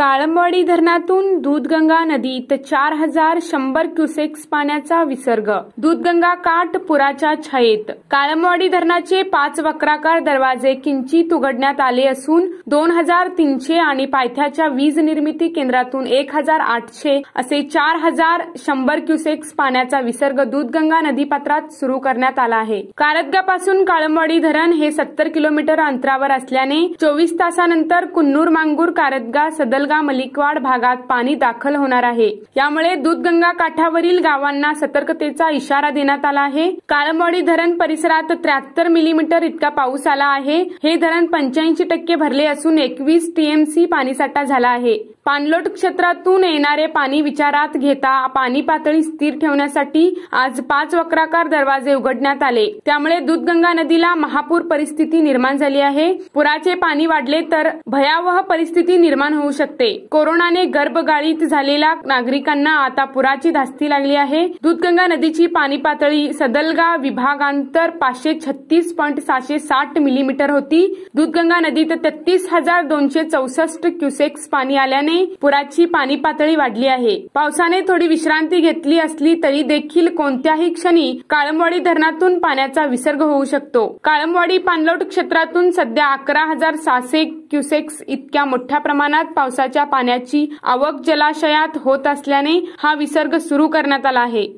काळंबवाडी धरणातून दूधगंगा नदीत चार हजार शंभर क्युसेक्स पाण्याचा विसर्ग दूधगंगा काठ पुराच्या छायेत काळंबवाडी धरणाचे पाच वक्राकार दरवाजे किंचित उघडण्यात आले असून दोन हजार तीनशे आणि पायथ्याच्या वीज निर्मिती केंद्रातून एक हजार आठशे असे चार हजार शंभर क्युसेक्स पाण्याचा विसर्ग दूधगंगा पात्रात सुरू करण्यात आला आहे कारदगापासून काळंबवाडी धरण हे सत्तर किलोमीटर अंतरावर असल्याने चोवीस तासानंतर कुन्नूर मांगूर कारदगा सदल दुधगंगा मलिकवाड भागात पाणी दाखल होणार आहे यामुळे दूधगंगा काठावरील गावांना सतर्कतेचा इशारा देण्यात आला आहे काळंबवाडी धरण परिसरात त्र्याहत्तर मिलीमीटर इतका पाऊस आला आहे हे धरण पंच्याऐंशी टक्के भरले असून एकवीस टीएमसी पाणीसाठा झाला आहे पानलोट क्षेत्रातून येणारे पाणी विचारात घेता पाणी पातळी स्थिर ठेवण्यासाठी आज पाच वक्राकार दरवाजे उघडण्यात आले त्यामुळे दूधगंगा नदीला महापूर परिस्थिती निर्माण झाली आहे पुराचे पाणी वाढले तर भयावह परिस्थिती निर्माण होऊ शकते कोरोनाने गर्भगाळीत झालेल्या नागरिकांना आता पुराची धास्ती लागली आहे दूधगंगा नदीची पाणी पातळी सदलगा विभागांतर पाचशे छत्तीस पॉईंट सहाशे साठ मिलीमीटर होती दूधगंगा नदीत तेहतीस हजार दोनशे चौसष्ट क्युसेक्स पाणी आल्याने पुराची पाणी पातळी वाढली आहे पावसाने थोडी विश्रांती घेतली असली तरी देखील कोणत्याही क्षणी काळमवाडी धरणातून पाण्याचा विसर्ग होऊ शकतो काळमवाडी पानलोट क्षेत्रातून सध्या अकरा हजार सहाशे क्युसेक्स इतक्या मोठ्या प्रमाणात पावसाच्या पाण्याची आवक जलाशयात होत असल्याने हा विसर्ग सुरू करण्यात आला आहे